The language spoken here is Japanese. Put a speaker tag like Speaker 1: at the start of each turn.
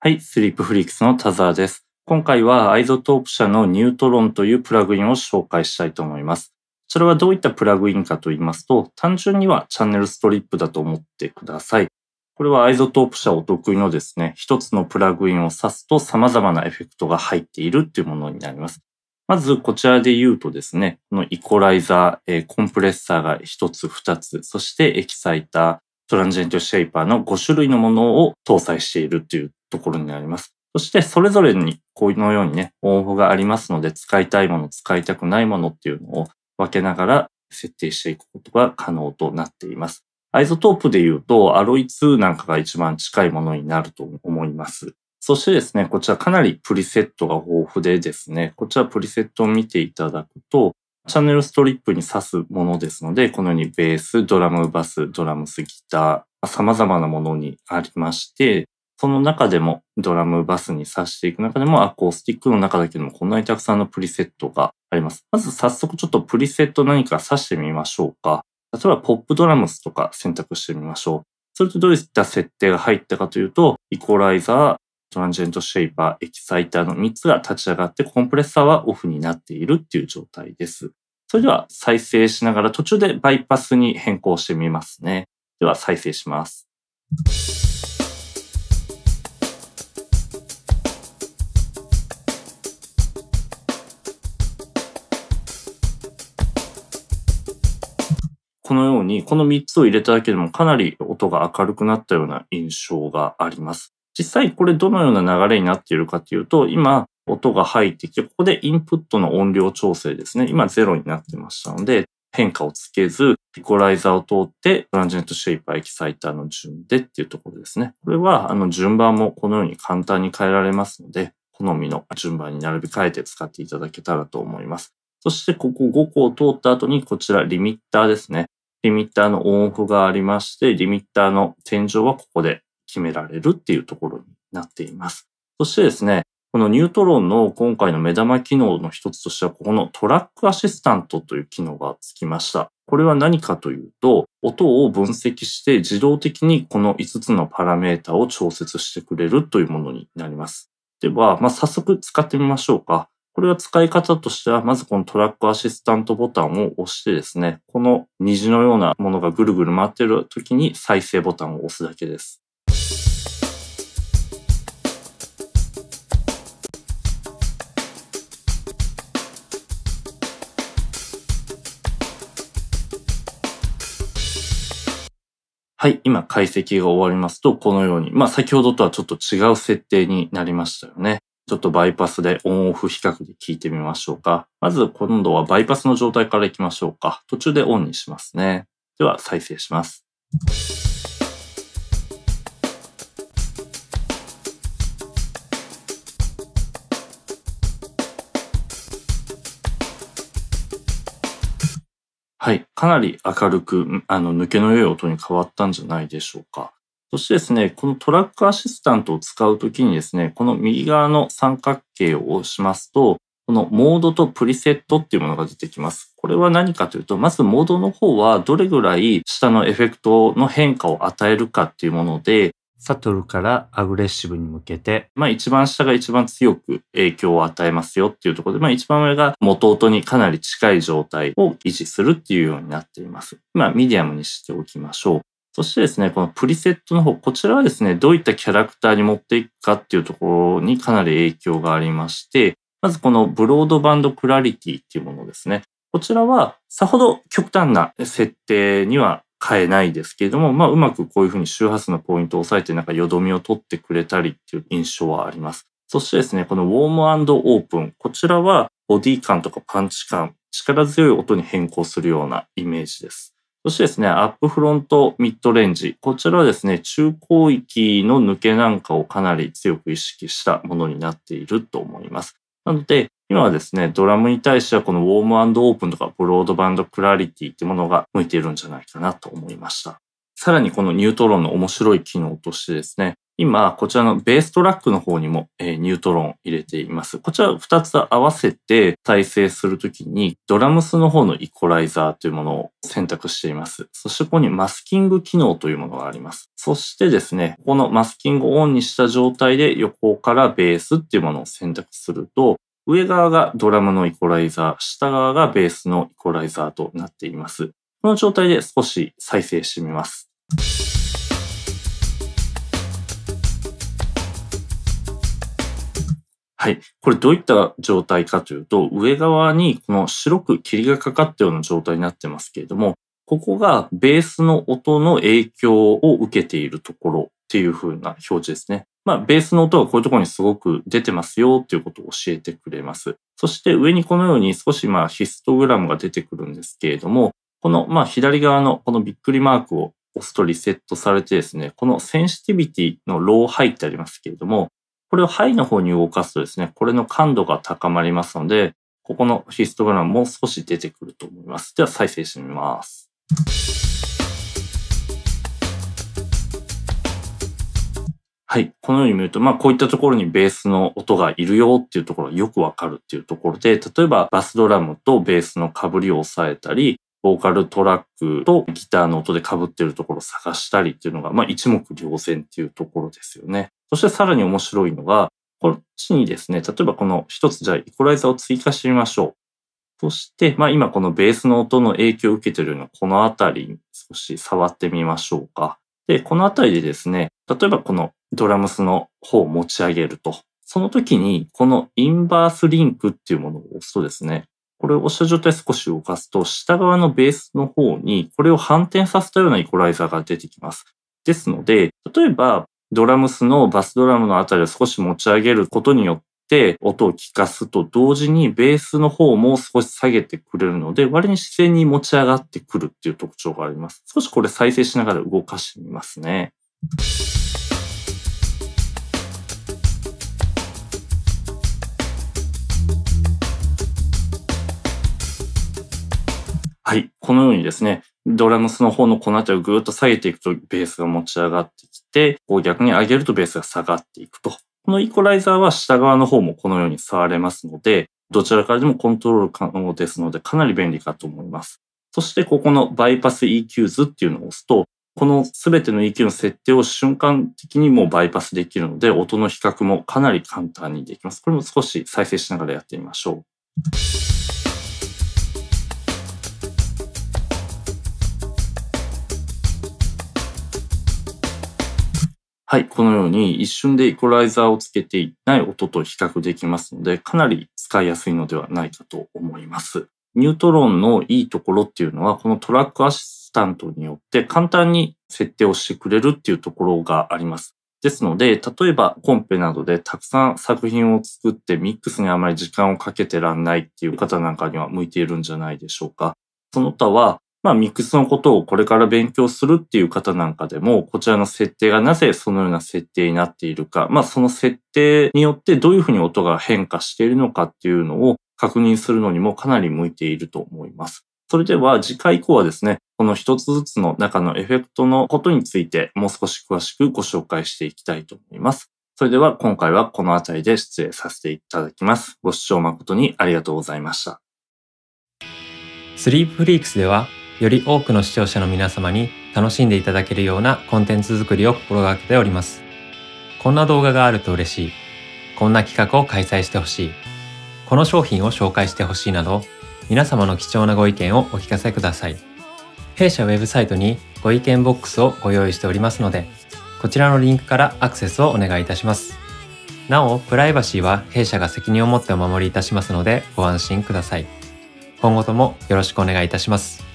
Speaker 1: はい、スリープフリックスの田沢です。今回はアイゾトープ社のニュートロンというプラグインを紹介したいと思います。それはどういったプラグインかと言いますと、単純にはチャンネルストリップだと思ってください。これはアイゾトープ社お得意のですね、一つのプラグインを指すと様々なエフェクトが入っているっていうものになります。まずこちらで言うとですね、このイコライザー、コンプレッサーが一つ二つ、そしてエキサイター、トランジェントシェイパーの5種類のものを搭載しているというところになります。そして、それぞれに、このようにね、応募がありますので、使いたいもの、使いたくないものっていうのを分けながら設定していくことが可能となっています。アイゾトープで言うと、アロイ2なんかが一番近いものになると思います。そしてですね、こちらかなりプリセットが豊富でですね、こちらプリセットを見ていただくと、チャンネルストリップに挿すものですので、このようにベース、ドラム、バス、ドラムス、ギター、様々なものにありまして、その中でもドラム、バスに挿していく中でもアコースティックの中だけでもこんなにたくさんのプリセットがあります。まず早速ちょっとプリセット何か挿してみましょうか。例えばポップドラムスとか選択してみましょう。それとどういった設定が入ったかというと、イコライザー、トランジェントシェイパー、エキサイターの3つが立ち上がってコンプレッサーはオフになっているっていう状態です。それでは再生しながら途中でバイパスに変更してみますね。では再生します。このように、この3つを入れただけでもかなり音が明るくなったような印象があります。実際これどのような流れになっているかというと、今音が入ってきて、ここでインプットの音量調整ですね。今ゼロになってましたので、変化をつけず、イコライザーを通って、トランジェントシェイパーエキサイターの順でっていうところですね。これは、あの、順番もこのように簡単に変えられますので、好みの順番に並び替えて使っていただけたらと思います。そして、ここ5個を通った後に、こちら、リミッターですね。リミッターのオンオフがありまして、リミッターの天井はここで決められるっていうところになっています。そしてですね、このニュートロンの今回の目玉機能の一つとしては、ここのトラックアシスタントという機能がつきました。これは何かというと、音を分析して自動的にこの5つのパラメータを調節してくれるというものになります。では、まあ、早速使ってみましょうか。これは使い方としては、まずこのトラックアシスタントボタンを押してですね、この虹のようなものがぐるぐる回っている時に再生ボタンを押すだけです。はい、今解析が終わりますと、このように、まあ先ほどとはちょっと違う設定になりましたよね。ちょっとバイパスでオンオフ比較で聞いてみましょうか。まず今度はバイパスの状態からいきましょうか。途中でオンにしますね。では再生します。はい、かなり明るく、あの、抜けの良い音に変わったんじゃないでしょうか。そしてですね、このトラックアシスタントを使うときにですね、この右側の三角形を押しますと、このモードとプリセットっていうものが出てきます。これは何かというと、まずモードの方はどれぐらい下のエフェクトの変化を与えるかっていうもので、サトルからアグレッシブに向けて、まあ一番下が一番強く影響を与えますよっていうところで、まあ一番上が元々にかなり近い状態を維持するっていうようになっています。まあミディアムにしておきましょう。そしてですね、このプリセットの方、こちらはですね、どういったキャラクターに持っていくかっていうところにかなり影響がありまして、まずこのブロードバンドクラリティっていうものですね。こちらはさほど極端な設定には変えないですけれども、まあ、うまくこういうふうに周波数のポイントを抑えて、なんかよどみを取ってくれたりっていう印象はあります。そしてですね、このウォームオープン。こちらはボディ感とかパンチ感、力強い音に変更するようなイメージです。そしてですね、アップフロントミッドレンジ。こちらはですね、中高域の抜けなんかをかなり強く意識したものになっていると思います。なので、今はですね、ドラムに対してはこのウォームオープンとかブロードバンドクラリティってものが向いているんじゃないかなと思いました。さらにこのニュートロンの面白い機能としてですね、今、こちらのベーストラックの方にも、えー、ニュートロン入れています。こちら2つ合わせて再生するときに、ドラムスの方のイコライザーというものを選択しています。そしてここにマスキング機能というものがあります。そしてですね、このマスキングをオンにした状態で横からベースっていうものを選択すると、上側がドラムのイコライザー、下側がベースのイコライザーとなっています。この状態で少し再生してみます。はい。これどういった状態かというと、上側にこの白く霧がかかったような状態になってますけれども、ここがベースの音の影響を受けているところっていう風な表示ですね。まあ、ベースの音はこういうところにすごく出てますよっていうことを教えてくれます。そして上にこのように少しまあヒストグラムが出てくるんですけれども、このまあ左側のこのびっくりマークを押すとリセットされてですね、このセンシティビティのローハイってありますけれども、これをハイの方に動かすとですね、これの感度が高まりますので、ここのヒストグラムも少し出てくると思います。では再生してみます。はい。このように見ると、まあこういったところにベースの音がいるよっていうところがよくわかるっていうところで、例えばバスドラムとベースの被りを抑えたり、ボーカルトラックとギターの音で被ってるところを探したりっていうのが、まあ一目瞭然っていうところですよね。そしてさらに面白いのが、こっちにですね、例えばこの一つじゃあイコライザーを追加してみましょう。そして、まあ今このベースの音の影響を受けているようなこのあたりに少し触ってみましょうか。で、このあたりでですね、例えばこのドラムスの方を持ち上げると。その時に、このインバースリンクっていうものを押すとですね、これを押した状態少し動かすと、下側のベースの方に、これを反転させたようなイコライザーが出てきます。ですので、例えば、ドラムスのバスドラムのあたりを少し持ち上げることによって。音を聞かすと同時にベースの方も少し下げてくれるので割に自然に持ち上がってくるっていう特徴があります。少しこれ再生しながら動かしてみますね。はい。このようにですね、ドラムスの方のこの辺りをぐーっと下げていくとベースが持ち上がってきて、こう逆に上げるとベースが下がっていくと。このイコライザーは下側の方もこのように触れますので、どちらからでもコントロール可能ですので、かなり便利かと思います。そしてここのバイパス EQ 図っていうのを押すと、このすべての EQ の設定を瞬間的にもうバイパスできるので、音の比較もかなり簡単にできます。これも少し再生しながらやってみましょう。はい、このように一瞬でイコライザーをつけていない音と比較できますので、かなり使いやすいのではないかと思います。ニュートロンのいいところっていうのは、このトラックアシスタントによって簡単に設定をしてくれるっていうところがあります。ですので、例えばコンペなどでたくさん作品を作ってミックスにあまり時間をかけてらんないっていう方なんかには向いているんじゃないでしょうか。その他はまあ、ミックスのことをこれから勉強するっていう方なんかでも、こちらの設定がなぜそのような設定になっているか、まあ、その設定によってどういうふうに音が変化しているのかっていうのを確認するのにもかなり向いていると思います。それでは次回以降はですね、この一つずつの中のエフェクトのことについてもう少し詳しくご紹介していきたいと思います。それでは今回はこの辺りで失礼させていただきます。ご視聴誠にありがとうございました。スリープフリークスではより多くの視聴者の皆様に楽しんでいただけるようなコンテンツ作りを心がけております。こんな動画があると嬉しい。こんな企画を開催してほしい。この商品を紹介してほしいなど、皆様の貴重なご意見をお聞かせください。弊社ウェブサイトにご意見ボックスをご用意しておりますので、こちらのリンクからアクセスをお願いいたします。なお、プライバシーは弊社が責任を持ってお守りいたしますのでご安心ください。今後ともよろしくお願いいたします。